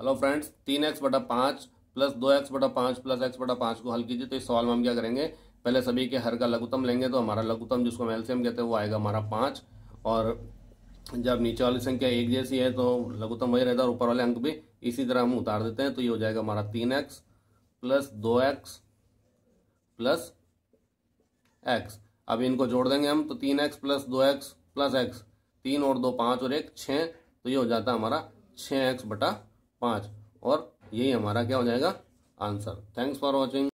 hello friends तीन x बटा पांच प्लस दो एक्स बटा पांच प्लस एक्स बटा पांच को हल कीजिए तो इस सवाल में हम क्या करेंगे पहले सभी के हर का लघुतम लेंगे तो हमारा लघुतम जिसको हम एलसीएम कहते हैं वो आएगा हमारा पांच और जब नीचे वाली संख्या एक जैसी है तो लघुतम वही रहता है और ऊपर वाले अंक भी इसी तरह हम उतार देते हैं तो ये हो जाएगा हमारा तीन एक्स प्लस दो एक्स प्लस एक्स अब इनको जोड़ देंगे हम तो तीन एक्स प्लस दो एक्स प्लस एक्स तीन और दो पांच और एक छः तो ये हो जाता है हमारा छः एक्स बटा पाँच और यही हमारा क्या हो जाएगा आंसर थैंक्स फॉर वॉचिंग